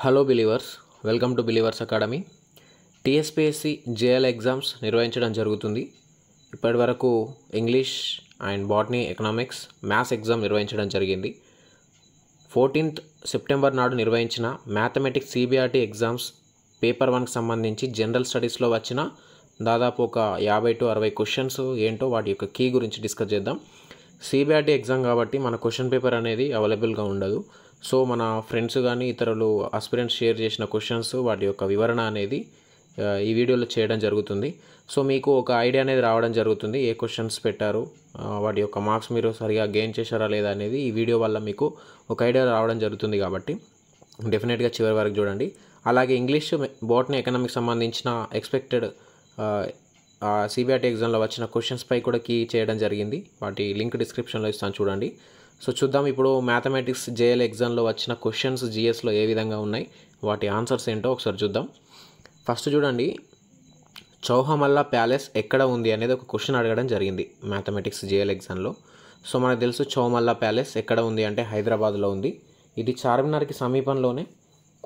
hello believers welcome to believers academy TSPSC JL exams నిర్వహించడం జరుగుతుంది ఇప్పటి వరకు English and botany economics maths exam నిర్వహించడం జరిగింది ఫోర్టీన్త్ సెప్టెంబర్ నాడు నిర్వహించిన మ్యాథమెటిక్స్ సిబిఆర్టీ ఎగ్జామ్స్ పేపర్ వన్కి సంబంధించి జనరల్ స్టడీస్లో వచ్చిన దాదాపు ఒక యాభై టు అరవై క్వశ్చన్స్ ఏంటో వాటి యొక్క కీ గురించి డిస్కస్ చేద్దాం సిబిఆర్టీ ఎగ్జామ్ కాబట్టి మన క్వశ్చన్ పేపర్ అనేది అవైలబుల్గా ఉండదు సో మన ఫ్రెండ్స్ కానీ ఇతరులు అస్పిరెంట్స్ షేర్ చేసిన క్వశ్చన్స్ వాటి యొక్క వివరణ అనేది ఈ వీడియోలో చేయడం జరుగుతుంది సో మీకు ఒక ఐడియా అనేది రావడం జరుగుతుంది ఏ క్వశ్చన్స్ పెట్టారు వాటి యొక్క మార్క్స్ మీరు సరిగా గెయిన్ చేశారా లేదా అనేది ఈ వీడియో వల్ల మీకు ఒక ఐడియా రావడం జరుగుతుంది కాబట్టి డెఫినెట్గా చివరి వరకు చూడండి అలాగే ఇంగ్లీష్ బోటనీ ఎకనామిక్స్ సంబంధించిన ఎక్స్పెక్టెడ్ సిబిఐటి ఎగ్జామ్లో వచ్చిన క్వశ్చన్స్పై కూడా కీ చేయడం జరిగింది వాటి లింక్ డిస్క్రిప్షన్లో ఇస్తాను చూడండి సో చూద్దాం ఇప్పుడు మ్యాథమెటిక్స్ జేఎల్ ఎగ్జామ్లో వచ్చిన క్వశ్చన్స్ జిఎస్లో ఏ విధంగా ఉన్నాయి వాటి ఆన్సర్స్ ఏంటో ఒకసారి చూద్దాం ఫస్ట్ చూడండి చౌహమల్లా ప్యాలెస్ ఎక్కడ ఉంది అనేది ఒక క్వశ్చన్ అడగడం జరిగింది మ్యాథమెటిక్స్ జేఎల్ ఎగ్జామ్లో సో మనకు తెలుసు చౌమల్లా ప్యాలెస్ ఎక్కడ ఉంది అంటే హైదరాబాద్లో ఉంది ఇది చార్మినార్కి సమీపంలోనే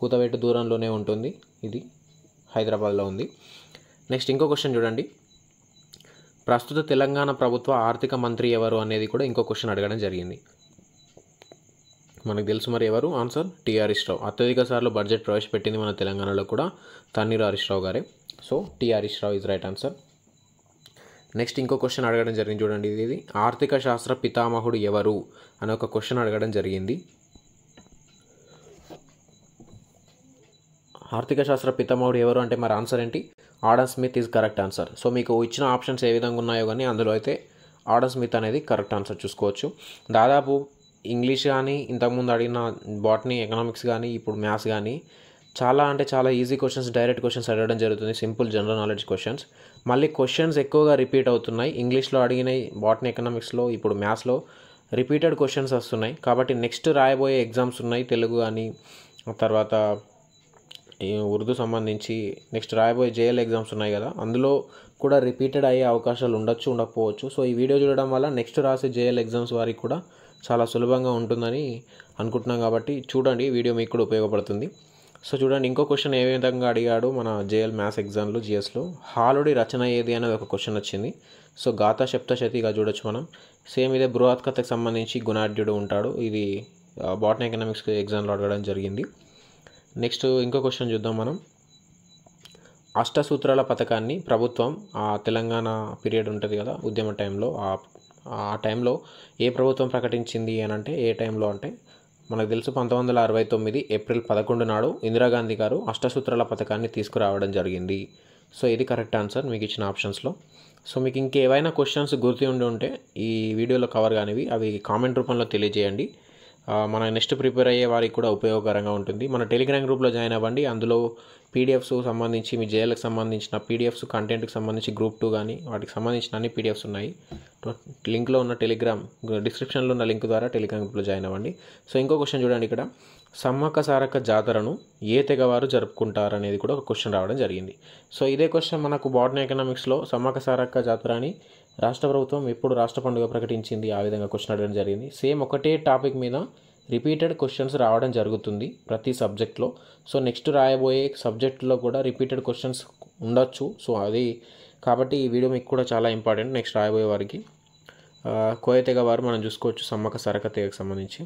కూతవేటు దూరంలోనే ఉంటుంది ఇది హైదరాబాద్లో ఉంది నెక్స్ట్ ఇంకో క్వశ్చన్ చూడండి ప్రస్తుత తెలంగాణ ప్రభుత్వ ఆర్థిక మంత్రి ఎవరు అనేది కూడా ఇంకో క్వశ్చన్ అడగడం జరిగింది మనకు తెలుసు మరి ఎవరు ఆన్సర్ టీఆర్ రావు అత్యధిక సార్లు బడ్జెట్ ప్రవేశపెట్టింది మన తెలంగాణలో కూడా తన్నీరు హరీష్ రావు గారే so TR Rao is right answer next ఇంకో క్వశ్చన్ అడగడం జరిగింది చూడండి ఇది ఆర్థిక శాస్త్ర పితామహుడు ఎవరు అనే ఒక క్వశ్చన్ అడగడం జరిగింది ఆర్థిక శాస్త్ర పితామహుడు ఎవరు అంటే మరి ఆన్సర్ ఏంటి Adam Smith is correct answer so మీకు ఇచ్చిన ఆప్షన్స్ ఏ విధంగా ఉన్నాయో కానీ అందులో అయితే ఆడన్ స్మిత్ అనేది కరెక్ట్ ఆన్సర్ చూసుకోవచ్చు దాదాపు ఇంగ్లీష్ కానీ ఇంతకుముందు అడిగిన బాటనీ ఎకనామిక్స్ కానీ ఇప్పుడు మ్యాథ్స్ కానీ చాలా అంటే చాలా ఈజీ క్వశ్చన్స్ డైరెక్ట్ క్వశ్చన్స్ అడగడం జరుగుతుంది సింపుల్ జనరల్ నాలెడ్జ్ క్వశ్చన్స్ మళ్ళీ క్వశ్చన్స్ ఎక్కువగా రిపీట్ అవుతున్నాయి ఇంగ్లీష్లో అడిగినాయి బాటనీ ఎకనామిక్స్లో ఇప్పుడు మ్యాథ్స్లో రిపీటెడ్ క్వశ్చన్స్ వస్తున్నాయి కాబట్టి నెక్స్ట్ రాయబోయే ఎగ్జామ్స్ ఉన్నాయి తెలుగు కానీ తర్వాత ఉర్దూ సంబంధించి నెక్స్ట్ రాయబోయే జేఎల్ ఎగ్జామ్స్ ఉన్నాయి కదా అందులో కూడా రిపీటెడ్ అయ్యే అవకాశాలు ఉండొచ్చు ఉండకపోవచ్చు సో ఈ వీడియో చూడడం వల్ల నెక్స్ట్ రాసే జేఎల్ ఎగ్జామ్స్ వారికి కూడా చాలా సులభంగా ఉంటుందని అనుకుంటున్నాం కాబట్టి చూడండి వీడియో మీకు కూడా ఉపయోగపడుతుంది సో చూడండి ఇంకో క్వశ్చన్ ఏ విధంగా అడిగాడు మన జేఎల్ మ్యాథ్స్ ఎగ్జామ్లో జిఎస్లో హాలుడి రచన ఏది అనేది ఒక క్వశ్చన్ వచ్చింది సో గాథా సప్తశతిగా చూడొచ్చు మనం సేమ్ ఇదే బృహత్ కథకు సంబంధించి గుణాఢ్యుడు ఉంటాడు ఇది బాటనీ ఎకనామిక్స్ ఎగ్జామ్లో అడగడం జరిగింది నెక్స్ట్ ఇంకో క్వశ్చన్ చూద్దాం మనం అష్టసూత్రాల పథకాన్ని ప్రభుత్వం ఆ తెలంగాణ పీరియడ్ ఉంటుంది కదా ఉద్యమ టైంలో ఆ ఆ టైంలో ఏ ప్రభుత్వం ప్రకటించింది అని అంటే ఏ టైంలో అంటే మనకు తెలుసు పంతొమ్మిది వందల అరవై తొమ్మిది ఏప్రిల్ పదకొండు నాడు ఇందిరాగాంధీ గారు అష్టసూత్రాల పథకాన్ని తీసుకురావడం జరిగింది సో ఇది కరెక్ట్ ఆన్సర్ మీకు ఇచ్చిన ఆప్షన్స్లో సో మీకు ఇంకేవైనా క్వశ్చన్స్ గుర్తు ఉండి ఉంటే ఈ వీడియోలో కవర్ కానివి అవి కామెంట్ రూపంలో తెలియజేయండి మన నెక్స్ట్ ప్రిపేర్ అయ్యే వారికి కూడా ఉపయోగకరంగా ఉంటుంది మన టెలిగ్రామ్ గ్రూప్లో జాయిన్ అవ్వండి అందులో పీడిఎఫ్స్ సంబంధించి మీ జేఎల్కి సంబంధించిన పీడిఎఫ్స్ కంటెంట్కి సంబంధించి గ్రూప్ టూ కానీ వాటికి సంబంధించిన అన్ని పీడిఎఫ్స్ ఉన్నాయి లింక్లో ఉన్న టెలిగ్రామ్ డిస్క్రిప్షన్లో ఉన్న లింక్ ద్వారా టెలిగ్రామ్ గ్రూప్లో జాయిన్ అవ్వండి సో ఇంకో క్వశ్చన్ చూడండి ఇక్కడ సమ్మక్క సారక్క జాతరను ఏ తెగవారు జరుపుకుంటారు అనేది కూడా ఒక క్వశ్చన్ రావడం జరిగింది సో ఇదే క్వశ్చన్ మనకు బాడన్ ఎకనామిక్స్లో సమ్మక్క సారక జాతర అని రాష్ట్ర ప్రభుత్వం ఎప్పుడు రాష్ట్ర పండుగ ప్రకటించింది ఆ విధంగా క్వశ్చన్ అడగడం జరిగింది సేమ్ ఒకటే టాపిక్ మీద రిపీటెడ్ క్వశ్చన్స్ రావడం జరుగుతుంది ప్రతి సబ్జెక్ట్లో సో నెక్స్ట్ రాయబోయే సబ్జెక్ట్లో కూడా రిపీటెడ్ క్వశ్చన్స్ ఉండొచ్చు సో అది కాబట్టి ఈ వీడియో మీకు కూడా చాలా ఇంపార్టెంట్ నెక్స్ట్ రాయబోయే వారికి కోయతెగ వారు మనం చూసుకోవచ్చు సమ్మక సరక తెగకు సంబంధించి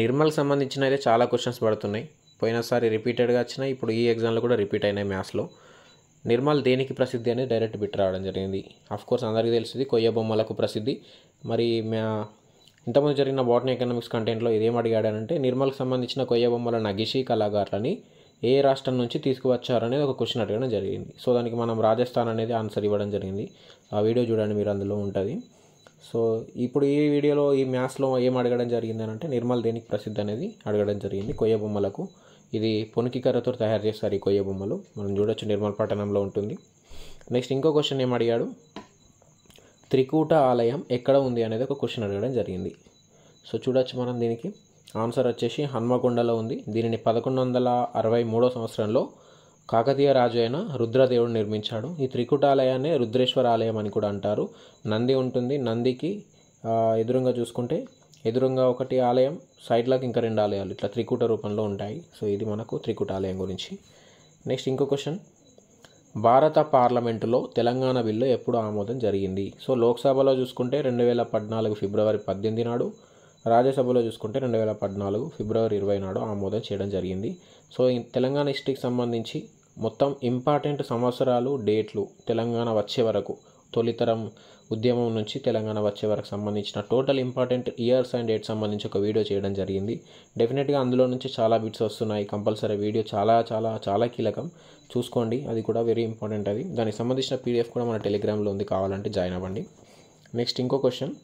నిర్మల్కి సంబంధించిన అయితే చాలా క్వశ్చన్స్ పడుతున్నాయి పోయినసారి రిపీటెడ్గా వచ్చినాయి ఇప్పుడు ఈ ఎగ్జామ్లో కూడా రిపీట్ అయినాయి మ్యాథ్స్లో నిర్మల్ దేనికి ప్రసిద్ధి అనేది డైరెక్ట్ బిట్ రావడం జరిగింది కోర్స్ అందరికీ తెలిసింది కొయ్య బొమ్మలకు ప్రసిద్ధి మరి మా ఇంతకుముందు జరిగిన బాటనీ ఎకనామిక్స్ కంటెంట్లో ఇదేం అడిగాడనంటే నిర్మల్కి సంబంధించిన కొయ్య బొమ్మల నగిషి కళాకారులని ఏ రాష్ట్రం నుంచి తీసుకువచ్చారనేది ఒక క్వశ్చన్ అడగడం జరిగింది సో దానికి మనం రాజస్థాన్ అనేది ఆన్సర్ ఇవ్వడం జరిగింది ఆ వీడియో చూడండి మీరు అందులో ఉంటుంది సో ఇప్పుడు ఈ వీడియోలో ఈ మ్యాథ్స్లో ఏం అడగడం జరిగింది అంటే నిర్మల్ దేనికి ప్రసిద్ధి అనేది అడగడం జరిగింది కొయ్య బొమ్మలకు ఇది పొనికి కర్రతో తయారు చేస్తారు ఈ కొయ్య బొమ్మలు మనం చూడొచ్చు నిర్మల్ పట్టణంలో ఉంటుంది నెక్స్ట్ ఇంకో క్వశ్చన్ ఏం అడిగాడు త్రికూట ఆలయం ఎక్కడ ఉంది అనేది ఒక క్వశ్చన్ అడగడం జరిగింది సో చూడొచ్చు మనం దీనికి ఆన్సర్ వచ్చేసి హన్మకొండలో ఉంది దీనిని పదకొండు వందల అరవై మూడో సంవత్సరంలో కాకతీయ రాజు అయిన రుద్రదేవుడు నిర్మించాడు ఈ త్రికూట ఆలయాన్ని రుద్రేశ్వర ఆలయం అని కూడా అంటారు నంది ఉంటుంది నందికి ఎదురుగా చూసుకుంటే ఎదురుగా ఒకటి ఆలయం సైడ్లకు ఇంకా రెండు ఆలయాలు ఇట్లా త్రికూట రూపంలో ఉంటాయి సో ఇది మనకు త్రికూట ఆలయం గురించి నెక్స్ట్ ఇంకో క్వశ్చన్ భారత పార్లమెంటులో తెలంగాణ బిల్లు ఎప్పుడు ఆమోదం జరిగింది సో లోక్సభలో చూసుకుంటే రెండు వేల పద్నాలుగు ఫిబ్రవరి పద్దెనిమిది నాడు రాజ్యసభలో చూసుకుంటే రెండు వేల పద్నాలుగు ఫిబ్రవరి ఇరవై నాడు ఆమోదం చేయడం జరిగింది సో తెలంగాణ హిస్టరీకి సంబంధించి మొత్తం ఇంపార్టెంట్ సంవత్సరాలు డేట్లు తెలంగాణ వచ్చే వరకు తొలితరం ఉద్యమం నుంచి తెలంగాణ వచ్చే వరకు సంబంధించిన total important years and dates సంబంధించి ఒక వీడియో చేయడం జరిగింది డెఫినెట్గా అందులో నుంచి చాలా బిట్స్ వస్తున్నాయి కంపల్సరీ వీడియో చాలా చాలా చాలా కీలకం చూసుకోండి అది కూడా వెరీ ఇంపార్టెంట్ అది దానికి సంబంధించిన పీడిఎఫ్ కూడా మన టెలిగ్రామ్లో ఉంది కావాలంటే జాయిన్ అవ్వండి నెక్స్ట్ ఇంకో క్వశ్చన్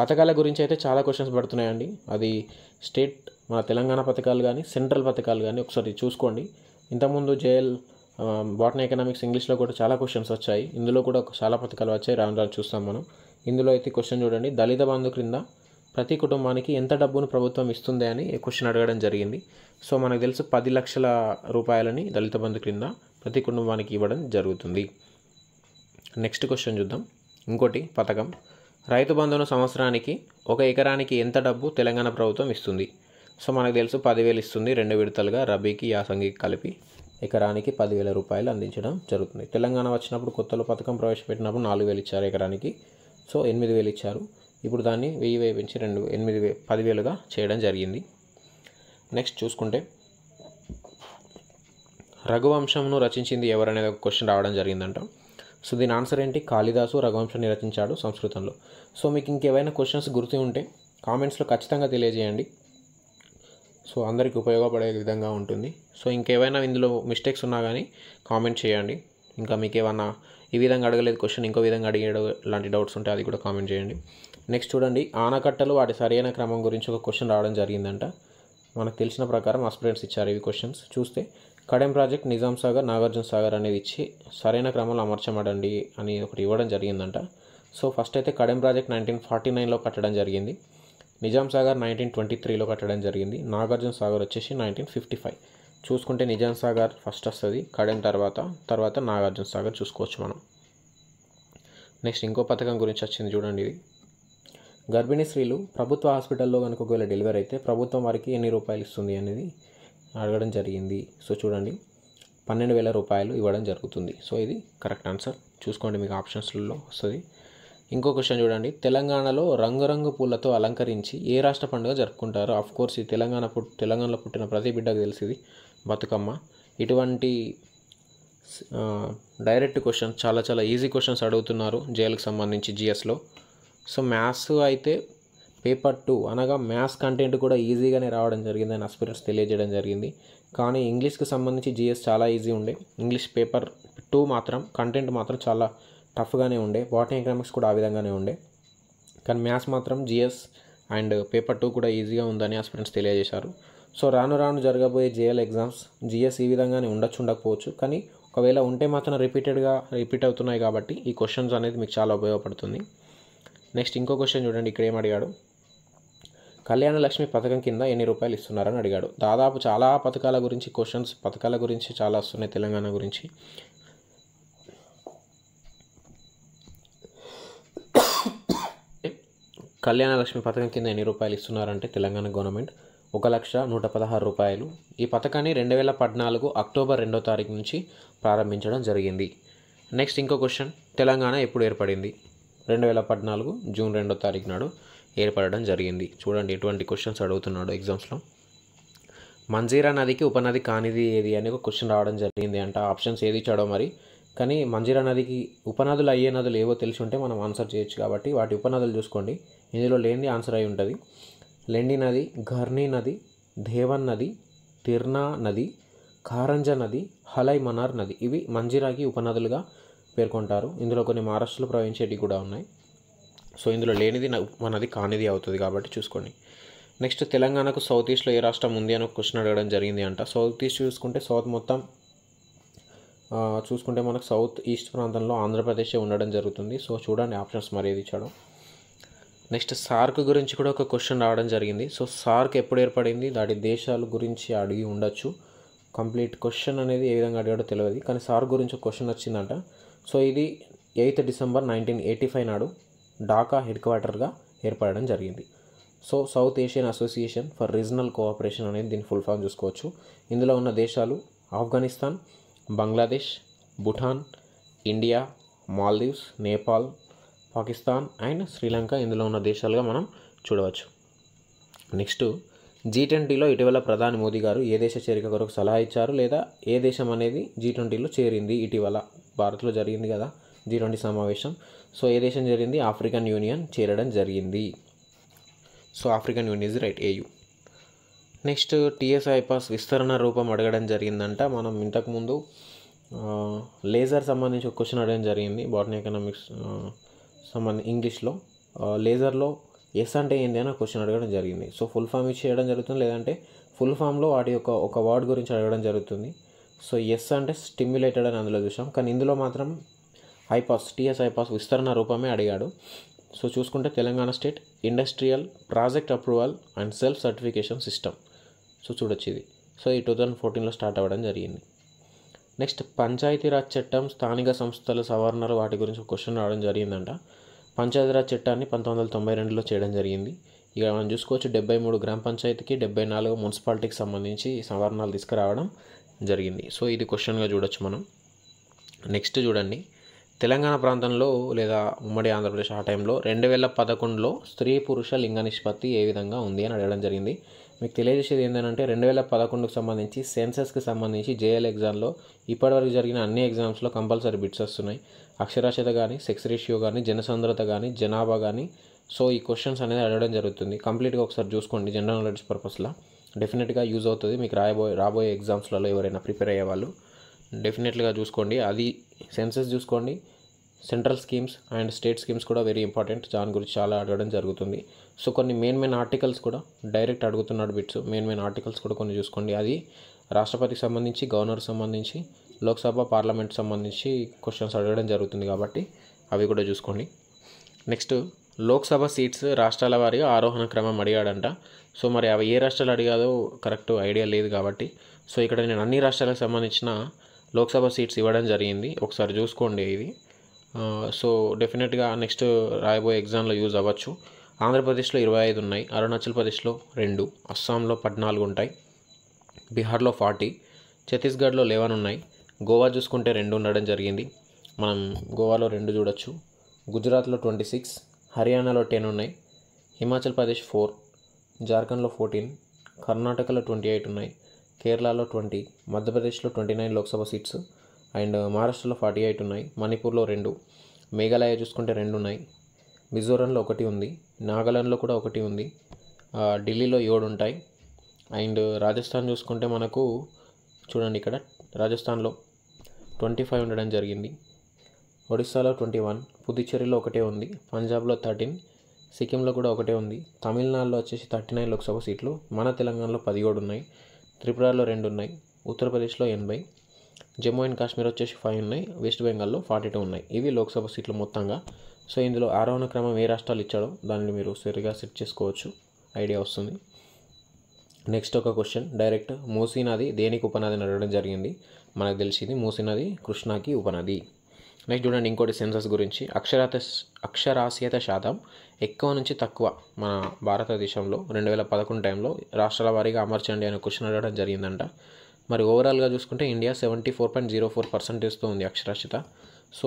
పథకాల గురించి అయితే చాలా క్వశ్చన్స్ పడుతున్నాయండి అది స్టేట్ మన తెలంగాణ పథకాలు కానీ సెంట్రల్ పథకాలు కానీ ఒకసారి చూసుకోండి ఇంతకుముందు జేఎల్ బాటనీ ఎకనామిక్స్ ఇంగ్లీష్లో కూడా చాలా క్వశ్చన్స్ వచ్చాయి ఇందులో కూడా చాలా పథకాలు వచ్చాయి రాను రాను చూస్తాం మనం ఇందులో అయితే క్వశ్చన్ చూడండి దళిత బంధు క్రింద ప్రతి కుటుంబానికి ఎంత డబ్బును ప్రభుత్వం ఇస్తుంది అని క్వశ్చన్ అడగడం జరిగింది సో మనకు తెలుసు పది లక్షల రూపాయలని దళిత బంధు క్రింద ప్రతి కుటుంబానికి ఇవ్వడం జరుగుతుంది నెక్స్ట్ క్వశ్చన్ చూద్దాం ఇంకోటి పథకం రైతు బంధును సంవత్సరానికి ఒక ఎకరానికి ఎంత డబ్బు తెలంగాణ ప్రభుత్వం ఇస్తుంది సో మనకు తెలుసు పదివేలు ఇస్తుంది రెండు విడతలుగా రబీకి యాసంగికి కలిపి ఎకరానికి పదివేల రూపాయలు అందించడం జరుగుతుంది తెలంగాణ వచ్చినప్పుడు కొత్తలో పథకం ప్రవేశపెట్టినప్పుడు నాలుగు వేలు ఇచ్చారు ఎకరానికి సో ఎనిమిది వేలు ఇచ్చారు ఇప్పుడు దాన్ని వెయ్యి వేయి పెంచి రెండు ఎనిమిది వే పదివేలుగా చేయడం జరిగింది నెక్స్ట్ చూసుకుంటే రఘువంశంను రచించింది ఎవరనేది ఒక క్వశ్చన్ రావడం జరిగిందంట సో దీని ఆన్సర్ ఏంటి కాళిదాసు రఘువంశాన్ని రచించాడు సంస్కృతంలో సో మీకు ఇంకేవైనా క్వశ్చన్స్ గుర్తు ఉంటే కామెంట్స్లో ఖచ్చితంగా తెలియజేయండి సో అందరికీ ఉపయోగపడే విధంగా ఉంటుంది సో ఇంకేమైనా ఇందులో మిస్టేక్స్ ఉన్నా కానీ కామెంట్ చేయండి ఇంకా మీకు ఏమన్నా ఈ విధంగా అడగలేదు క్వశ్చన్ ఇంకో విధంగా అడిగేయడం లాంటి డౌట్స్ ఉంటే అది కూడా కామెంట్ చేయండి నెక్స్ట్ చూడండి ఆనకట్టలు వాటి సరైన క్రమం గురించి ఒక క్వశ్చన్ రావడం జరిగిందంట మనకు తెలిసిన ప్రకారం ఆస్పిరెంట్స్ ఇచ్చారు ఇవి క్వశ్చన్స్ చూస్తే కడెం ప్రాజెక్ట్ నిజాం సాగర్ నాగార్జున సాగర్ అనేది ఇచ్చి సరైన క్రమంలో అమర్చమడండి అని ఒకటి ఇవ్వడం జరిగిందంట సో ఫస్ట్ అయితే కడెం ప్రాజెక్ట్ నైన్టీన్ ఫార్టీ నైన్లో కట్టడం జరిగింది నిజాం సాగర్ నైన్టీన్ ట్వంటీ త్రీలో కట్టడం జరిగింది నాగార్జున సాగర్ వచ్చేసి నైన్టీన్ ఫిఫ్టీ ఫైవ్ చూసుకుంటే నిజాం సాగర్ ఫస్ట్ వస్తుంది కడిన తర్వాత తర్వాత నాగార్జున సాగర్ చూసుకోవచ్చు మనం నెక్స్ట్ ఇంకో పథకం గురించి వచ్చింది చూడండి ఇది గర్భిణీ స్త్రీలు ప్రభుత్వ హాస్పిటల్లో కనుక ఒకవేళ డెలివరీ అయితే ప్రభుత్వం వారికి ఎన్ని రూపాయలు ఇస్తుంది అనేది అడగడం జరిగింది సో చూడండి పన్నెండు వేల రూపాయలు ఇవ్వడం జరుగుతుంది సో ఇది కరెక్ట్ ఆన్సర్ చూసుకోండి మీకు ఆప్షన్స్లలో వస్తుంది ఇంకో క్వశ్చన్ చూడండి తెలంగాణలో రంగురంగు పూలతో అలంకరించి ఏ రాష్ట్ర పండుగ జరుపుకుంటారు అఫ్ కోర్స్ ఈ తెలంగాణ పుట్ తెలంగాణలో పుట్టిన ప్రతి బిడ్డకు తెలిసింది బతుకమ్మ ఇటువంటి డైరెక్ట్ క్వశ్చన్ చాలా చాలా ఈజీ క్వశ్చన్స్ అడుగుతున్నారు జేఎల్కి సంబంధించి జిఎస్లో సో మ్యాథ్స్ అయితే పేపర్ టూ అనగా మ్యాథ్స్ కంటెంట్ కూడా ఈజీగానే రావడం జరిగింది అని అస్పిరెన్స్ తెలియజేయడం జరిగింది కానీ ఇంగ్లీష్కి సంబంధించి జిఎస్ చాలా ఈజీ ఉండే ఇంగ్లీష్ పేపర్ టూ మాత్రం కంటెంట్ మాత్రం చాలా టఫ్గానే ఉండే బాటనీ ఎకనామిక్స్ కూడా ఆ విధంగానే ఉండే కానీ మ్యాథ్స్ మాత్రం జిఎస్ అండ్ పేపర్ టూ కూడా ఈజీగా ఉందని ఆ స్పెండ్స్ తెలియజేశారు సో రాను రాను జరగబోయే జేఎల్ ఎగ్జామ్స్ జిఎస్ ఈ విధంగానే ఉండొచ్చు ఉండకపోవచ్చు కానీ ఒకవేళ ఉంటే మాత్రం రిపీటెడ్గా రిపీట్ అవుతున్నాయి కాబట్టి ఈ క్వశ్చన్స్ అనేది మీకు చాలా ఉపయోగపడుతుంది నెక్స్ట్ ఇంకో క్వశ్చన్ చూడండి ఇక్కడ ఏం అడిగాడు కళ్యాణ లక్ష్మి పథకం కింద ఎన్ని రూపాయలు ఇస్తున్నారని అడిగాడు దాదాపు చాలా పథకాల గురించి క్వశ్చన్స్ పథకాల గురించి చాలా వస్తున్నాయి తెలంగాణ గురించి కళ్యాణ లక్ష్మి పథకం కింద ఎన్ని రూపాయలు ఇస్తున్నారంటే తెలంగాణ గవర్నమెంట్ ఒక లక్ష నూట పదహారు రూపాయలు ఈ పథకాన్ని రెండు వేల పద్నాలుగు అక్టోబర్ రెండో తారీఖు నుంచి ప్రారంభించడం జరిగింది నెక్స్ట్ ఇంకో క్వశ్చన్ తెలంగాణ ఎప్పుడు ఏర్పడింది రెండు వేల పద్నాలుగు జూన్ రెండో తారీఖు నాడు ఏర్పడడం జరిగింది చూడండి ఎటువంటి క్వశ్చన్స్ అడుగుతున్నాడు ఎగ్జామ్స్లో మంజీరా నదికి ఉపనది కానిది ఏది అని ఒక క్వశ్చన్ రావడం జరిగింది అంట ఆప్షన్స్ ఏది ఇచ్చాడో మరి కానీ మంజీరా నదికి ఉపనదులు అయ్యే నదులు ఏవో తెలిసి ఉంటే మనం ఆన్సర్ చేయొచ్చు కాబట్టి వాటి ఉపనదులు చూసుకోండి ఇందులో లేండి ఆన్సర్ అయి ఉంటుంది లెండి నది ఘర్నీ నది దేవన్ నది తిర్నా నది కారంజ నది హలై మనార్ నది ఇవి మంజిరాకి ఉపనదులుగా పేర్కొంటారు ఇందులో కొన్ని మహారాష్ట్రలో ప్రవహించేటివి కూడా ఉన్నాయి సో ఇందులో లేనిది మనది కానిది అవుతుంది కాబట్టి చూసుకోండి నెక్స్ట్ తెలంగాణకు సౌత్ ఈస్ట్లో ఏ రాష్ట్రం ఉంది అని క్వశ్చన్ అడగడం జరిగింది అంట సౌత్ ఈస్ట్ చూసుకుంటే సౌత్ మొత్తం చూసుకుంటే మనకు సౌత్ ఈస్ట్ ప్రాంతంలో ఆంధ్రప్రదేశ్ ఉండడం జరుగుతుంది సో చూడండి ఆప్షన్స్ మరి ఏది ఇచ్చాడో నెక్స్ట్ సార్క్ గురించి కూడా ఒక క్వశ్చన్ రావడం జరిగింది సో సార్క్ ఎప్పుడు ఏర్పడింది దాని దేశాల గురించి అడిగి ఉండొచ్చు కంప్లీట్ క్వశ్చన్ అనేది ఏ విధంగా అడిగాడో తెలియదు కానీ సార్క్ గురించి ఒక క్వశ్చన్ వచ్చిందంట సో ఇది eighth December nineteen eighty five నాడు ఢాకా హెడ్ క్వార్టర్గా ఏర్పడడం జరిగింది so South Asian Association for Regional Cooperation అనేది దీని ఫుల్ ఫామ్ చూసుకోవచ్చు ఇందులో ఉన్న దేశాలు ఆఫ్ఘనిస్తాన్ బంగ్లాదేశ్ భూటాన్ ఇండియా మాల్దీవ్స్ నేపాల్ పాకిస్తాన్ అండ్ శ్రీలంక ఇందులో ఉన్న దేశాలుగా మనం చూడవచ్చు నెక్స్ట్ జీ ట్వంటీలో ఇటీవల ప్రధాని మోదీ గారు ఏ దేశ చేరిక కొరకు సలహా ఇచ్చారు లేదా ఏ దేశం అనేది జీ ట్వంటీలో చేరింది ఇటీవల భారత్లో జరిగింది కదా జీ ట్వంటీ సమావేశం సో ఏ దేశం జరిగింది ఆఫ్రికన్ యూనియన్ చేరడం జరిగింది so African Union is right AU next TSI pass విస్తరణ రూపం అడగడం జరిగిందంట మనం ఇంతకుముందు లేజర్ సంబంధించి క్వశ్చన్ అడగడం జరిగింది బాటనీ ఎకనామిక్స్ సమ్మన్ ఇంగ్లీష్లో లేజర్లో ఎస్ అంటే ఏంటి అని క్వశ్చన్ అడగడం జరిగింది సో ఫుల్ ఫామ్ ఇచ్చి చేయడం జరుగుతుంది లేదంటే ఫుల్ ఫామ్లో వాటి యొక్క ఒక వర్డ్ గురించి అడగడం జరుగుతుంది సో ఎస్ అంటే స్టిమ్యులేటెడ్ అని అందులో చూసాం కానీ ఇందులో మాత్రం హైపాస్ టీఎస్ హైపాస్ విస్తరణ రూపమే అడిగాడు సో చూసుకుంటే Telangana state industrial project approval and self certification system so చూడొచ్చు ఇది సో ఈ టూ థౌజండ్ ఫోర్టీన్లో స్టార్ట్ అవ్వడం జరిగింది నెక్స్ట్ పంచాయతీరాజ్ చట్టం స్థానిక సంస్థల సవరణలు వాటి గురించి క్వశ్చన్ రావడం జరిగిందంట పంచాయతీరాజ్ చట్టాన్ని పంతొమ్మిది వందల తొంభై రెండులో చేయడం జరిగింది ఇక మనం చూసుకోవచ్చు డెబ్బై మూడు గ్రామ పంచాయతీకి డెబ్బై నాలుగు మున్సిపాలిటీకి సంబంధించి సవరణలు తీసుకురావడం జరిగింది సో ఇది క్వశ్చన్గా చూడొచ్చు మనం నెక్స్ట్ చూడండి తెలంగాణ ప్రాంతంలో లేదా ఉమ్మడి ఆంధ్రప్రదేశ్ ఆ టైంలో రెండు వేల పదకొండులో స్త్రీ పురుష లింగ నిష్పత్తి ఏ విధంగా ఉంది అని అడగడం జరిగింది మీకు తెలియజేసేది ఏంటంటే రెండు వేల పదకొండుకు సంబంధించి సెన్సెస్కి సంబంధించి జేఎల్ ఎగ్జామ్లో ఇప్పటివరకు జరిగిన అన్ని ఎగ్జామ్స్లో కంపల్సరీ బిట్స్ వస్తున్నాయి అక్షరాస్యత కానీ సెక్స్ రేషియో కానీ జనసాంద్రత కానీ జనాభా కానీ సో ఈ క్వశ్చన్స్ అనేది అడగడం జరుగుతుంది కంప్లీట్గా ఒకసారి చూసుకోండి జనరల్ నాలెడ్జ్ పర్పస్లో డెఫినెట్గా యూజ్ అవుతుంది మీకు రాయబోయే రాబోయే ఎగ్జామ్స్లలో ఎవరైనా ప్రిపేర్ అయ్యే వాళ్ళు డెఫినెట్గా చూసుకోండి అది సెన్సెస్ చూసుకోండి central schemes and state schemes కూడా వెరీ ఇంపార్టెంట్ దాని గురించి చాలా అడగడం జరుగుతుంది సో కొన్ని మెయిన్ మెయిన్ ఆర్టికల్స్ కూడా డైరెక్ట్ అడుగుతున్నాడు బిట్స్ మెయిన్ మెయిన్ ఆర్టికల్స్ కూడా కొన్ని చూసుకోండి అది రాష్ట్రపతికి సంబంధించి గవర్నర్కి సంబంధించి లోక్సభ పార్లమెంట్ సంబంధించి క్వశ్చన్స్ అడగడం జరుగుతుంది కాబట్టి అవి కూడా చూసుకోండి నెక్స్ట్ లోక్సభ సీట్స్ రాష్ట్రాల వారిగా ఆరోహణ క్రమం అడిగాడంట సో మరి అవి ఏ రాష్ట్రాలు అడిగాదో కరెక్ట్ ఐడియా లేదు కాబట్టి సో ఇక్కడ నేను అన్ని రాష్ట్రాలకు సంబంధించిన లోక్సభ సీట్స్ ఇవ్వడం జరిగింది ఒకసారి చూసుకోండి ఇది సో డెఫినెట్గా నెక్స్ట్ రాయబోయే ఎగ్జామ్లో యూజ్ అవ్వచ్చు ఆంధ్రప్రదేశ్లో ఇరవై ఐదు ఉన్నాయి అరుణాచల్ ప్రదేశ్లో రెండు అస్సాంలో పద్నాలుగు ఉంటాయి బీహార్లో ఫార్టీ ఛత్తీస్గఢ్లో లెవెన్ ఉన్నాయి గోవా చూసుకుంటే రెండు ఉండడం జరిగింది మనం గోవాలో రెండు చూడొచ్చు గుజరాత్లో ట్వంటీ సిక్స్ హర్యానాలో టెన్ ఉన్నాయి హిమాచల్ ప్రదేశ్ ఫోర్ జార్ఖండ్లో ఫోర్టీన్ కర్ణాటకలో ట్వంటీ ఎయిట్ ఉన్నాయి కేరళలో ట్వంటీ మధ్యప్రదేశ్లో twenty nine Lok Sabha seats and మహారాష్ట్రలో ఫార్టీ ఎయిట్ ఉన్నాయి మణిపూర్లో రెండు మేఘాలయ చూసుకుంటే రెండు ఉన్నాయి మిజోరంలో ఒకటి ఉంది నాగాలాండ్లో కూడా ఒకటి ఉంది ఢిల్లీలో ఏడు ఉంటాయి అండ్ రాజస్థాన్ చూసుకుంటే మనకు చూడండి ఇక్కడ రాజస్థాన్లో ట్వంటీ ఫైవ్ ఉండడం జరిగింది ఒడిస్సాలో ట్వంటీ వన్ పుదుచ్చేరిలో ఒకటే ఉంది పంజాబ్లో థర్టీన్ సిక్కింలో కూడా ఒకటే ఉంది తమిళనాడులో వచ్చేసి థర్టీ నైన్ లోక్సభ సీట్లు మన తెలంగాణలో పదిహేడు ఉన్నాయి త్రిపురలో రెండు ఉన్నాయి ఉత్తరప్రదేశ్లో ఎనభై జమ్మూ అండ్ కాశ్మీర్ వచ్చేసి ఫైవ్ ఉన్నాయి వెస్ట్ బెంగాల్లో ఫార్టీ టూ ఉన్నాయి ఇవి లోక్సభ సీట్లు మొత్తంగా సో ఇందులో ఆరోహణ క్రమం ఏ రాష్ట్రాలు ఇచ్చాడో దానిని మీరు సరిగా సెట్ చేసుకోవచ్చు ఐడియా వస్తుంది నెక్స్ట్ ఒక క్వశ్చన్ డైరెక్ట్ మూసీ నది దేనికి ఉపనది నడవడం జరిగింది మనకు తెలిసింది మూసీ నది కృష్ణాకి ఉపనది నెక్స్ట్ చూడండి ఇంకోటి సెన్సస్ గురించి అక్షరాత అక్షరాస్యత శాతం ఎక్కువ నుంచి తక్కువ మన భారతదేశంలో రెండు వేల పదకొండు టైంలో రాష్ట్రాల వారీగా అమర్చండి అనే క్వశ్చన్ అడగడం జరిగిందంట మరి ఓవరాల్గా చూసుకుంటే India seventy four point zero four పర్సెంటేజ్తో ఉంది అక్షరాస్యత సో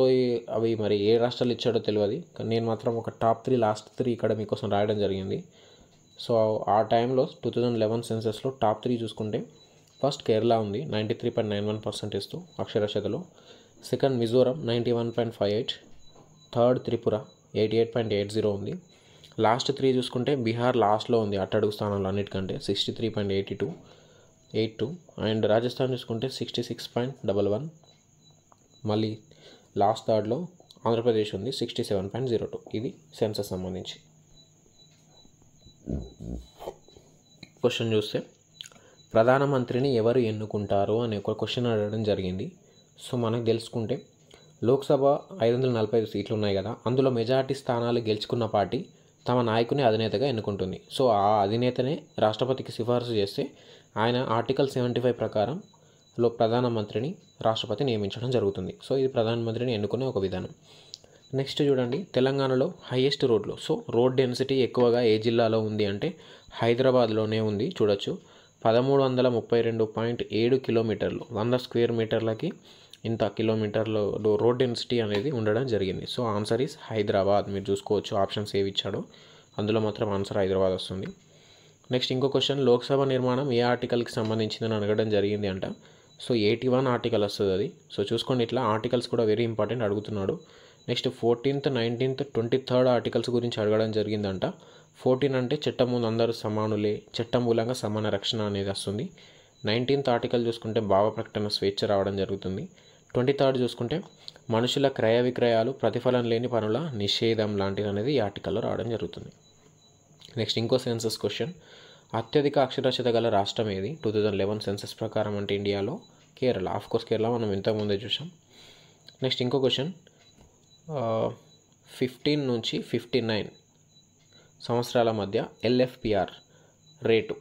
అవి మరి ఏ రాష్ట్రాలు ఇచ్చాడో తెలియదు నేను మాత్రం ఒక టాప్ త్రీ లాస్ట్ త్రీ ఇక్కడ మీకోసం రాయడం జరిగింది సో ఆ టైంలో టూ థౌజండ్ లెవెన్ సెన్సెస్లో టాప్ త్రీ చూసుకుంటే ఫస్ట్ కేరళ ఉంది ninety three point nine one పర్సెంటేజ్తో అక్షరాస్యతలో second Mizoram ninety one point five eight third Tripura eighty eight point eight zero ఉంది లాస్ట్ త్రీ చూసుకుంటే బీహార్ లాస్ట్లో ఉంది అట్టడుగు స్థానంలో అన్నిటికంటే sixty three point eighty two eight two and Rajasthan చూసుకుంటే sixty six point double one మళ్ళీ లాస్ట్ థర్డ్లో ఆంధ్రప్రదేశ్ ఉంది sixty seven point zero two ఇది సెన్సెస్ సంబంధించి క్వశ్చన్ చూస్తే ప్రధానమంత్రిని ఎవరు ఎన్నుకుంటారు అనే ఒక క్వశ్చన్ అడగడం జరిగింది సో మనకు తెలుసుకుంటే లోక్సభ ఐదు వందల నలభై ఐదు సీట్లు ఉన్నాయి కదా అందులో మెజార్టీ స్థానాలు గెలుచుకున్న పార్టీ తమ నాయకుని అధినేతగా ఎన్నుకుంటుంది సో ఆ అధినేతనే రాష్ట్రపతికి సిఫార్సు చేస్తే ఆయన ఆర్టికల్ సెవెంటీ ఫైవ్ ప్రకారం లో ప్రధానమంత్రిని రాష్ట్రపతి నియమించడం జరుగుతుంది సో ఇది ప్రధానమంత్రిని ఎన్నుకునే ఒక విధానం నెక్స్ట్ చూడండి తెలంగాణలో హైయెస్ట్ రోడ్లు సో రోడ్ డెన్సిటీ ఎక్కువగా ఏ జిల్లాలో ఉంది అంటే హైదరాబాద్లోనే ఉంది చూడొచ్చు పదమూడు వందల ముప్పై రెండు పాయింట్ ఏడు కిలోమీటర్లు వంద స్క్వేర్ మీటర్లకి ఇంత కిలోమీటర్లు రోడ్ డెన్సిటీ అనేది ఉండడం జరిగింది సో ఆన్సర్ ఈస్ హైదరాబాద్ మీరు చూసుకోవచ్చు ఆప్షన్స్ ఏవి ఇచ్చాడో అందులో మాత్రం ఆన్సర్ హైదరాబాద్ వస్తుంది నెక్స్ట్ ఇంకో క్వశ్చన్ లోక్సభ నిర్మాణం ఏ ఆర్టికల్కి సంబంధించిందని అడగడం జరిగింది అంట సో ఎయిటీ వన్ ఆర్టికల్ వస్తుంది అది సో చూసుకోండి ఇట్లా ఆర్టికల్స్ కూడా వెరీ ఇంపార్టెంట్ అడుగుతున్నాడు next fourteenth nineteenth twenty third articles గురించి అడగడం జరిగిందంట ఫోర్టీన్ అంటే చట్టం ముందు అందరూ సమానులే చట్టం మూలంగా సమాన రక్షణ అనేది వస్తుంది నైన్టీన్త్ ఆర్టికల్ చూసుకుంటే భావ ప్రకటన స్వేచ్ఛ రావడం జరుగుతుంది ట్వంటీ థర్డ్ చూసుకుంటే మనుషుల క్రయ విక్రయాలు ప్రతిఫలం లేని పనుల నిషేధం లాంటిది అనేది ఈ ఆర్టికల్లో రావడం జరుగుతుంది నెక్స్ట్ ఇంకో సెన్సస్ క్వశ్చన్ అత్యధిక అక్షరాస్యత గల రాష్ట్రం ఏది టూ థౌజండ్ లెవెన్ సెన్సస్ ప్రకారం అంటే ఇండియాలో కేరళ ఆఫ్కోర్స్ కేరళ మనం ఇంతకుముందే చూసాం నెక్స్ట్ ఇంకో క్వశ్చన్ ఫిఫ్టీన్ నుంచి ఫిఫ్టీ నైన్ సంవత్సరాల మధ్య ఎల్ఎఫ్పిఆర్ రేటు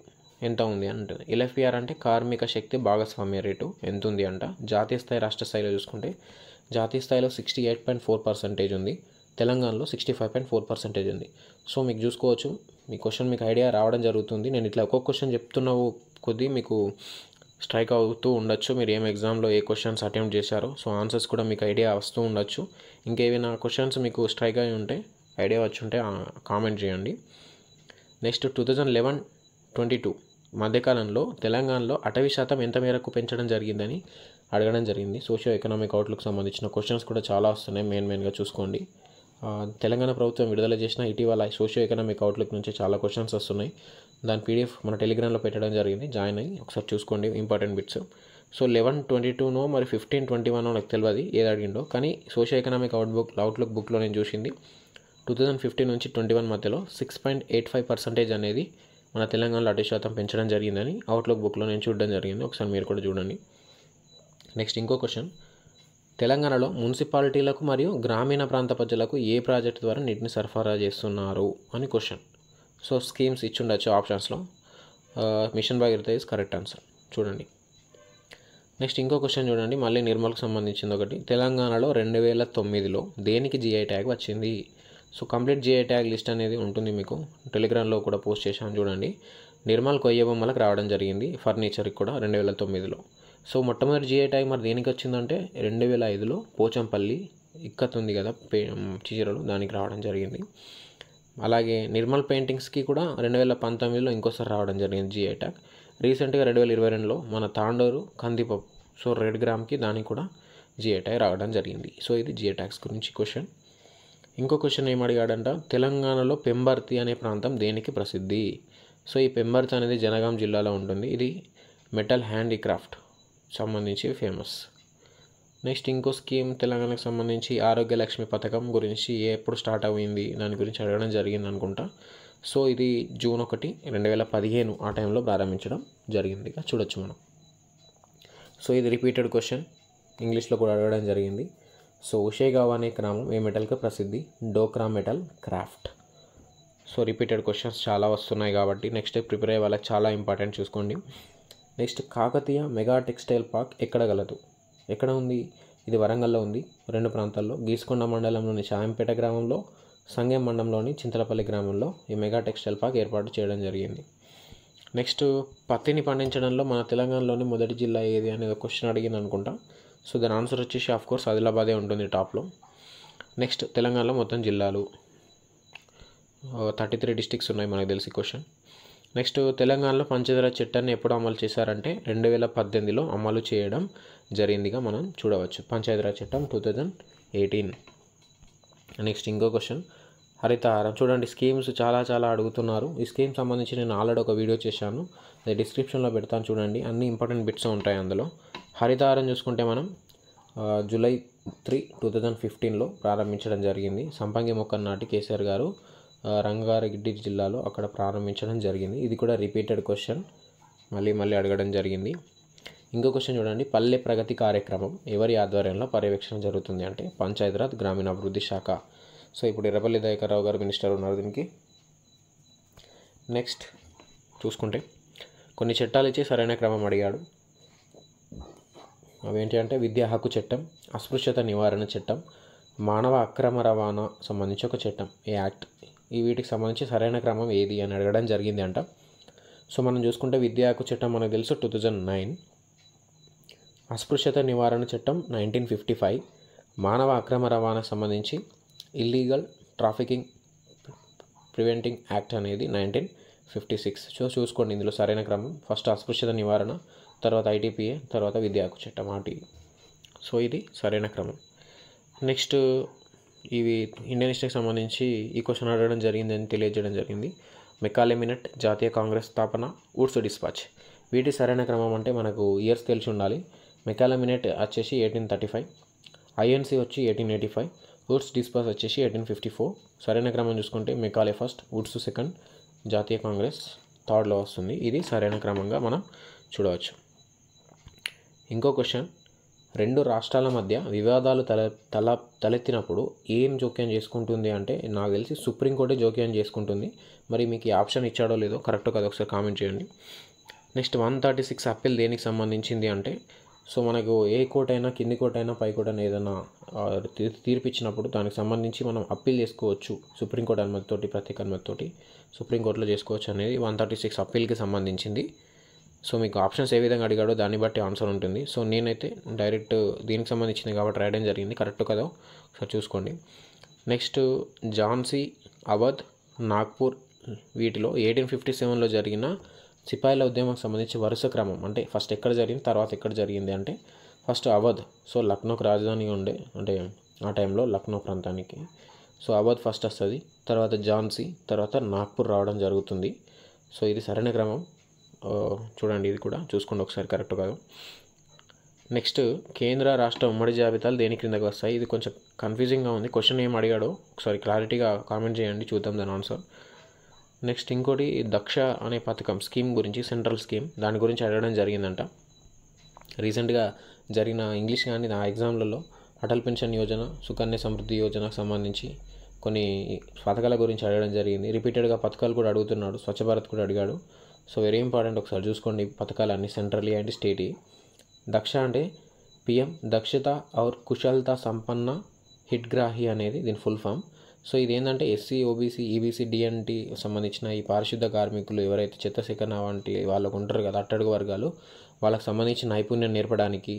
ఎంత ఉంది అంటే ఎల్ఎఫ్పిఆర్ అంటే కార్మిక శక్తి భాగస్వామ్య రేటు ఎంత ఉంది అంట జాతీయ స్థాయి రాష్ట్ర స్థాయిలో చూసుకుంటే జాతీయ స్థాయిలో sixty eight point four percentage ఉంది తెలంగాణలో sixty five point four percentage ఉంది సో మీకు చూసుకోవచ్చు మీ క్వశ్చన్ మీకు ఐడియా రావడం జరుగుతుంది నేను ఇట్లా ఒక్కొక్క క్వశ్చన్ చెప్తున్న కొద్దీ మీకు స్ట్రైక్ అవుతూ ఉండొచ్చు మీరు ఏం ఎగ్జామ్లో ఏ క్వశ్చన్స్ అటెంప్ట్ చేశారో సో ఆన్సర్స్ కూడా మీకు ఐడియా వస్తూ ఉండొచ్చు ఇంకేమైనా క్వశ్చన్స్ మీకు స్ట్రైక్ అయి ఉంటే ఐడియా వచ్చి ఉంటే కామెంట్ చేయండి next two thousand eleven twenty two మధ్యకాలంలో తెలంగాణలో అటవీ శాతం ఎంత మేరకు పెంచడం జరిగిందని అడగడం జరిగింది సోషియో ఎకనామిక్ అవుట్లుక్ సంబంధించిన క్వశ్చన్స్ కూడా చాలా వస్తున్నాయి మెయిన్ మెయిన్గా చూసుకోండి తెలంగాణ ప్రభుత్వం విడుదల చేసిన ఇటీవల సోషియో ఎకనామిక్ అవుట్లుక్ నుంచి చాలా క్వశ్చన్స్ వస్తున్నాయి దాని పీడిఎఫ్ మన టెలిగ్రామ్లో పెట్టడం జరిగింది జాయిన్ అయ్యి ఒకసారి చూసుకోండి important bits so eleven twenty టూనో మరి ఫిఫ్టీన్ ట్వంటీ వన్ నాకు తెలియదు ఏది అడిగిండో కానీ socio economic out book outlook బుక్లో నేను చూసింది టూ థౌజండ్ ఫిఫ్టీన్ నుంచి ట్వంటీ వన్ మధ్యలో six point eight five percentage అనేది మన తెలంగాణలో అటు శాతం పెంచడం జరిగిందని అవుట్లుక్ బుక్లో నేను చూడడం జరిగింది ఒకసారి మీరు కూడా చూడండి నెక్స్ట్ ఇంకో క్వశ్చన్ తెలంగాణలో మున్సిపాలిటీలకు మరియు గ్రామీణ ప్రాంత ప్రజలకు ఏ ప్రాజెక్టు ద్వారా నీటిని సరఫరా చేస్తున్నారు అని క్వశ్చన్ సో స్కీమ్స్ ఇచ్చుండొచ్చు ఆప్షన్స్లో mission Bhagiratha is correct answer చూడండి నెక్స్ట్ ఇంకో క్వశ్చన్ చూడండి మళ్ళీ నిర్మల్కి సంబంధించింది ఒకటి తెలంగాణలో రెండు వేల తొమ్మిదిలో దేనికి జిఐ ట్యాగ్ వచ్చింది so complete GI tag list అనేది ఉంటుంది మీకు టెలిగ్రామ్లో కూడా పోస్ట్ చేశాను చూడండి నిర్మల్ కొయ్య బొమ్మలకు రావడం జరిగింది ఫర్నిచర్కి కూడా రెండు వేల తొమ్మిదిలో సో మొట్టమొదటి జిఐ ట్యాగ్ మరి దేనికి వచ్చిందంటే రెండు వేల ఐదులో పోచంపల్లి ఇక్కత్ ఉంది కదా పే చీరలు దానికి రావడం జరిగింది అలాగే నిర్మల్ పెయింటింగ్స్కి కూడా రెండు వేల పంతొమ్మిదిలో ఇంకోసారి రావడం జరిగింది జిఐ ట్యాగ్ రీసెంట్గా రెండు వేల ఇరవై రెండులో మన తాండూరు కందిపప్పు సో రెడ్ గ్రామ్కి దానికి కూడా జిఐ ట్యాగ్ రావడం జరిగింది సో ఇది జిఐ ట్యాగ్స్ గురించి క్వశ్చన్ ఇంకో క్వశ్చన్ ఏం అడిగాడంట తెలంగాణలో పెంబర్తి అనే ప్రాంతం దేనికి ప్రసిద్ధి సో ఈ పెంబర్తి అనేది జనగాం జిల్లాలో ఉంటుంది ఇది మెటల్ హ్యాండీక్రాఫ్ట్ సంబంధించి ఫేమస్ నెక్స్ట్ ఇంకో స్కీమ్ తెలంగాణకు సంబంధించి ఆరోగ్య లక్ష్మి పథకం గురించి ఎప్పుడు స్టార్ట్ అయింది దాని గురించి అడగడం జరిగింది అనుకుంటా సో ఇది జూన్ ఒకటి రెండు వేల పదిహేను ఆ టైంలో ప్రారంభించడం జరిగింది చూడొచ్చు మనం సో ఇది రిపీటెడ్ క్వశ్చన్ ఇంగ్లీష్లో కూడా అడగడం జరిగింది సో ఉషేగావ్ అనే గ్రామం ఏ మెటల్కి ప్రసిద్ధి Dhokra metal craft so repeated questions చాలా వస్తున్నాయి కాబట్టి నెక్స్ట్ ప్రిపేర్ అయ్యే వాళ్ళకి చాలా ఇంపార్టెంట్ చూసుకోండి next Kakatiya mega textile park ఎక్కడ గలదు ఎక్కడ ఉంది ఇది వరంగల్లో ఉంది రెండు ప్రాంతాల్లో గీసుకొండ మండలంలోని షాయంపేట గ్రామంలో సంగం మండలంలోని చింతలపల్లి గ్రామంలో ఈ మెగా టెక్స్టైల్ పార్క్ ఏర్పాటు చేయడం జరిగింది నెక్స్ట్ పత్తిని పండించడంలో మన తెలంగాణలోని మొదటి జిల్లా ఏది అనేది క్వశ్చన్ అడిగింది అనుకుంటా సో దాని ఆన్సర్ వచ్చేసి ఆఫ్ కోర్స్ ఆదిలాబాదే ఉంటుంది టాప్లో నెక్స్ట్ తెలంగాణలో మొత్తం జిల్లాలు థర్టీ త్రీ డిస్టిక్స్ ఉన్నాయి మనకు తెలిసి క్వశ్చన్ నెక్స్ట్ తెలంగాణలో పంచదార చట్టాన్ని ఎప్పుడు అమలు చేశారంటే రెండు వేల పద్దెనిమిదిలో అమలు చేయడం జరిగిందిగా మనం చూడవచ్చు పంచాయతీరాజ్ చట్టం టూ థౌజండ్ ఎయిటీన్ నెక్స్ట్ ఇంకో క్వశ్చన్ హరితహారం చూడండి స్కీమ్స్ చాలా చాలా అడుగుతున్నారు ఈ స్కీమ్ సంబంధించి నేను ఆల్రెడీ ఒక వీడియో చేశాను అది డిస్క్రిప్షన్లో పెడతాను చూడండి అన్ని ఇంపార్టెంట్ బిట్స్ ఉంటాయి అందులో హరితహారం చూసుకుంటే మనం జూలై త్రీ టూ థౌజండ్ ఫిఫ్టీన్లో ప్రారంభించడం జరిగింది సంపంగి మొక్క నాటి కేసీఆర్ గారు రంగారెడ్డి జిల్లాలో అక్కడ ప్రారంభించడం జరిగింది ఇది కూడా రిపీటెడ్ క్వశ్చన్ మళ్ళీ మళ్ళీ అడగడం జరిగింది ఇంకో క్వశ్చన్ చూడండి పల్లె ప్రగతి కార్యక్రమం ఎవరి ఆధ్వర్యంలో పర్యవేక్షణ జరుగుతుంది అంటే పంచాయతీరాజ్ గ్రామీణాభివృద్ధి శాఖ సో ఇప్పుడు ఎర్రపల్లి దయకరావు గారు మినిస్టర్ ఉన్నారు దీనికి నెక్స్ట్ చూసుకుంటే కొన్ని చట్టాలు ఇచ్చి సరైన క్రమం అడిగాడు అవేంటి అంటే విద్యా హక్కు చట్టం అస్పృశ్యత నివారణ చట్టం మానవ అక్రమ రవాణా సంబంధించి ఒక చట్టం ఈ యాక్ట్ ఈ వీటికి సంబంధించి సరైన క్రమం ఏది అని అడగడం జరిగింది అంట సో మనం చూసుకుంటే విద్యా హక్కు చట్టం మనకు తెలుసు టూ థౌజండ్ నైన్ అస్పృశ్యత నివారణ చట్టం నైన్టీన్ ఫిఫ్టీ ఫైవ్ మానవ అక్రమ రవాణా సంబంధించి ఇల్లీగల్ ట్రాఫికింగ్ ప్రివెంటింగ్ యాక్ట్ అనేది నైన్టీన్ ఫిఫ్టీ సిక్స్ సో చూసుకోండి ఇందులో సరైన క్రమం ఫస్ట్ అస్పృశ్యత నివారణ తర్వాత ఐటీపీఏ తర్వాత విద్యా హక్కు చట్టం ఆటి సో ఇది సరైన క్రమం నెక్స్ట్ ఇవి ఇండియన్ హిస్టరీకి సంబంధించి ఈ క్వశ్చన్ అడగడం జరిగిందని తెలియజేయడం జరిగింది మెకాలే మినట్ జాతీయ కాంగ్రెస్ స్థాపన ఊడ్స్ డిస్పాచ్ వీటి సరైన క్రమం అంటే మనకు ఇయర్స్ తెలిసి ఉండాలి మెకాలే మినట్ వచ్చేసి ఎయిటీన్ థర్టీ ఫైవ్ ఐఎన్సీ వచ్చి eighteen eighty five Wood's despatch వచ్చేసి ఎయిటీన్ ఫిఫ్టీ ఫోర్ సరైన క్రమం చూసుకుంటే మెకాలే ఫస్ట్ వుడ్స్ సెకండ్ జాతీయ కాంగ్రెస్ థర్డ్లో వస్తుంది ఇది సరైన క్రమంగా మనం చూడవచ్చు ఇంకో క్వశ్చన్ రెండు రాష్ట్రాల మధ్య వివాదాలు తల తల తలెత్తినప్పుడు ఏం జోక్యం చేసుకుంటుంది అంటే నాకు తెలిసి సుప్రీంకోర్టే జోక్యం చేసుకుంటుంది మరి మీకు ఈ ఆప్షన్ ఇచ్చాడో లేదో కరెక్ట్ కదా ఒకసారి కామెంట్ చేయండి next one thirty six appeal దేనికి సంబంధించింది అంటే సో మనకు ఏ కోర్ట్ అయినా కింది కోర్ట్ అయినా పై కోర్ట్ అయినా ఏదైనా తీర్పిచ్చినప్పుడు దానికి సంబంధించి మనం అప్పీల్ చేసుకోవచ్చు సుప్రీంకోర్టు అనుమతితోటి ప్రత్యేక అనుమతితోటి సుప్రీంకోర్టులో చేసుకోవచ్చు అనేది వన్ థర్టీ సిక్స్ అప్పీల్కి సంబంధించింది సో మీకు ఆప్షన్స్ ఏ విధంగా అడిగాడో దాన్ని బట్టి ఆన్సర్ ఉంటుంది సో నేనైతే డైరెక్ట్ దీనికి సంబంధించింది కాబట్టి రాయడం జరిగింది కరెక్ట్ కదా ఒకసారి చూసుకోండి నెక్స్ట్ ఝాన్సీ అవధ్ నాగ్పూర్ వీటిలో ఎయిటీన్ ఫిఫ్టీ సెవెన్లో జరిగిన సిపాయిల ఉద్యమం సంబంధించి వరుస క్రమం అంటే ఫస్ట్ ఎక్కడ జరిగింది తర్వాత ఎక్కడ జరిగింది అంటే ఫస్ట్ అవధ్ సో లక్నోకి రాజధాని ఉండే అంటే ఆ టైంలో లక్నో ప్రాంతానికి సో అవధ్ ఫస్ట్ వస్తుంది తర్వాత ఝాన్సీ తర్వాత నాగ్పూర్ రావడం జరుగుతుంది సో ఇది సరైన క్రమం చూడండి ఇది కూడా చూసుకోండి ఒకసారి కరెక్ట్ కాదు నెక్స్ట్ కేంద్ర రాష్ట్ర ఉమ్మడి జాబితాలు దేని క్రిందకు వస్తాయి ఇది కొంచెం కన్ఫ్యూజింగ్గా ఉంది క్వశ్చన్ ఏం అడిగాడో ఒకసారి క్లారిటీగా కామెంట్ చేయండి చూద్దాం దాని ఆన్సర్ నెక్స్ట్ ఇంకోటి దక్ష అనే పథకం స్కీమ్ గురించి సెంట్రల్ స్కీమ్ దాని గురించి అడగడం జరిగిందంట రీసెంట్గా జరిగిన ఇంగ్లీష్ కానీ నా ఎగ్జామ్లలో అటల్ పెన్షన్ యోజన సుకన్య సమృద్ధి యోజనకు సంబంధించి కొన్ని పథకాల గురించి అడగడం జరిగింది రిపీటెడ్గా పథకాలు కూడా అడుగుతున్నాడు స్వచ్ఛ భారత్ కూడా అడిగాడు సో వెరీ ఇంపార్టెంట్ ఒకసారి చూసుకోండి పథకాలన్నీ సెంట్రల్ అండ్ స్టేటీ దక్ష అంటే పిఎం దక్షత ఔర్ కుశలత సంపన్న హిట్గ్రాహి అనేది దీని ఫుల్ ఫామ్ సో ఇది ఏంటంటే ఎస్సీ ఓబీసీ ఈబీసీ డిఎన్టీ సంబంధించిన ఈ పారిశుద్ధ కార్మికులు ఎవరైతే చిత్తశేఖరణ వంటి వాళ్ళకు ఉంటారు కదా అట్టడుగు వర్గాలు వాళ్ళకి సంబంధించిన నైపుణ్యం నేర్పడానికి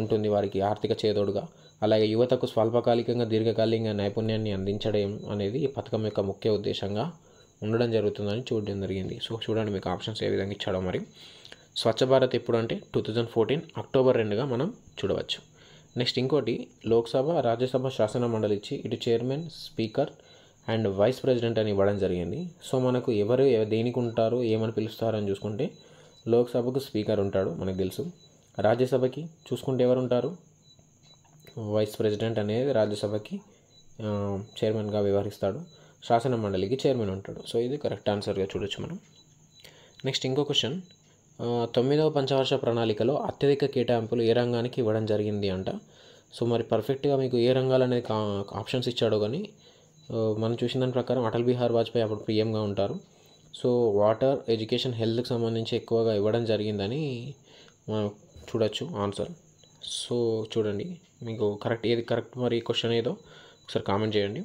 ఉంటుంది వారికి ఆర్థిక చేదోడుగా అలాగే యువతకు స్వల్పకాలికంగా దీర్ఘకాలికంగా నైపుణ్యాన్ని అందించడం అనేది ఈ పథకం యొక్క ముఖ్య ఉద్దేశంగా ఉండడం జరుగుతుందని చూడడం జరిగింది సో చూడండి మీకు ఆప్షన్స్ ఏ విధంగా ఇచ్చాడో మరి స్వచ్ఛ భారత్ ఎప్పుడు అంటే టూ థౌజండ్ ఫోర్టీన్ అక్టోబర్ రెండుగా మనం చూడవచ్చు నెక్స్ట్ ఇంకోటి లోక్సభ రాజ్యసభ శాసన మండలి ఇచ్చి ఇటు chairman speaker and vice president అని ఇవ్వడం జరిగింది సో మనకు ఎవరు దేనికి ఉంటారు ఏమని పిలుస్తారు అని చూసుకుంటే లోక్సభకు స్పీకర్ ఉంటాడు మనకు తెలుసు రాజ్యసభకి చూసుకుంటే ఎవరు ఉంటారు వైస్ ప్రెసిడెంట్ అనేది రాజ్యసభకి చైర్మన్గా వ్యవహరిస్తాడు శాసన మండలికి చైర్మన్ ఉంటాడు సో ఇది కరెక్ట్ ఆన్సర్గా చూడొచ్చు మనం నెక్స్ట్ ఇంకో క్వశ్చన్ తొమ్మిదవ పంచవర్ష ప్రణాళికలో అత్యధిక కేటాయింపులు ఏ రంగానికి ఇవ్వడం జరిగింది అంట సో మరి పర్ఫెక్ట్గా మీకు ఏ రంగాలు అనేది ఆప్షన్స్ ఇచ్చాడో కానీ మనం చూసిన దాని ప్రకారం అటల్ బిహార్ వాజ్పేయి అప్పుడు పీఎంగా ఉంటారు సో వాటర్ ఎడ్యుకేషన్ హెల్త్కి సంబంధించి ఎక్కువగా ఇవ్వడం జరిగిందని మనం చూడొచ్చు ఆన్సర్ సో చూడండి మీకు కరెక్ట్ ఏది కరెక్ట్ మరి క్వశ్చన్ ఏదో ఒకసారి కామెంట్ చేయండి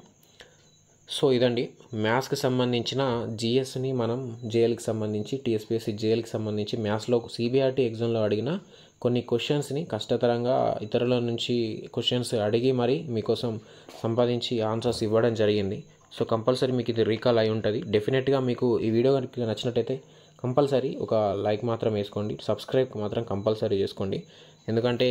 సో ఇదండి మ్యాథ్స్కి సంబంధించిన జిఎస్ని మనం జేఎల్కి సంబంధించి టీఎస్పీఎస్సి జేఎల్కి సంబంధించి మ్యాథ్స్లో సిబిఆర్టీ ఎగ్జామ్లో అడిగిన కొన్ని క్వశ్చన్స్ని కష్టతరంగా ఇతరుల నుంచి క్వశ్చన్స్ అడిగి మరి మీకోసం సంపాదించి ఆన్సర్స్ ఇవ్వడం జరిగింది సో కంపల్సరీ మీకు ఇది రీకాల్ అయి ఉంటుంది డెఫినెట్గా మీకు ఈ వీడియో కనుక నచ్చినట్టయితే కంపల్సరీ ఒక లైక్ మాత్రం వేసుకోండి సబ్స్క్రైబ్ మాత్రం కంపల్సరీ చేసుకోండి ఎందుకంటే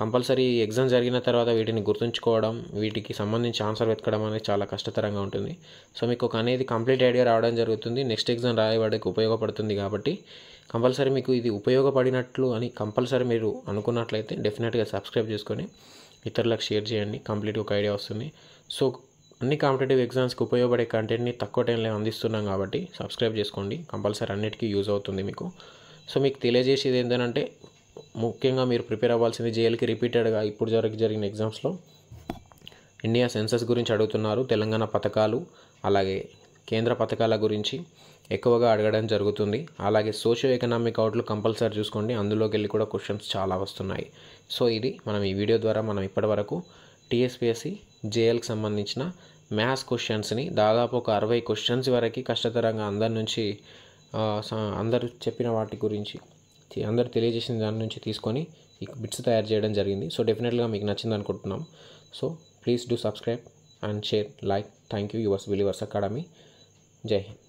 కంపల్సరీ ఎగ్జామ్ జరిగిన తర్వాత వీటిని గుర్తుంచుకోవడం వీటికి సంబంధించి ఆన్సర్ వెతకడం అనేది చాలా కష్టతరంగా ఉంటుంది సో మీకు ఒక అనేది కంప్లీట్ ఐడియా రావడం జరుగుతుంది నెక్స్ట్ ఎగ్జామ్ రాయబడికి ఉపయోగపడుతుంది కాబట్టి కంపల్సరీ మీకు ఇది ఉపయోగపడినట్లు అని కంపల్సరీ మీరు అనుకున్నట్లయితే డెఫినెట్గా సబ్స్క్రైబ్ చేసుకొని ఇతరులకు షేర్ చేయండి కంప్లీట్ ఒక ఐడియా వస్తుంది సో అన్ని కాంపిటేటివ్ ఎగ్జామ్స్కి ఉపయోగపడే కంటెంట్ని తక్కువ టైంలో అందిస్తున్నాం కాబట్టి సబ్స్క్రైబ్ చేసుకోండి కంపల్సరీ అన్నిటికీ యూజ్ అవుతుంది మీకు సో మీకు తెలియజేసేది ఏంటంటే ముఖ్యంగా మీరు ప్రిపేర్ అవ్వాల్సింది జేఎల్కి రిపీటెడ్గా ఇప్పుడు జరిగి జరిగిన ఎగ్జామ్స్లో ఇండియా సెన్సస్ గురించి అడుగుతున్నారు తెలంగాణ పథకాలు అలాగే కేంద్ర పథకాల గురించి ఎక్కువగా అడగడం జరుగుతుంది అలాగే సోషియో ఎకనామిక్ అవుట్లు కంపల్సరీ చూసుకోండి అందులోకి వెళ్ళి కూడా క్వశ్చన్స్ చాలా వస్తున్నాయి సో ఇది మనం ఈ వీడియో ద్వారా మనం ఇప్పటివరకు టీఎస్పిఎస్సి జేఎల్కి సంబంధించిన మ్యాథ్స్ క్వశ్చన్స్ని దాదాపు ఒక అరవై క్వశ్చన్స్ వరకు కష్టతరంగా అందరి నుంచి అందరు చెప్పిన వాటి గురించి అందరు తెలియజేసిన దాని నుంచి తీసుకొని ఈ బిట్స్ తయారు చేయడం జరిగింది సో డెఫినెట్గా మీకు నచ్చింది అనుకుంటున్నాం so please do subscribe and share like thank you Yours Academy Jai Hind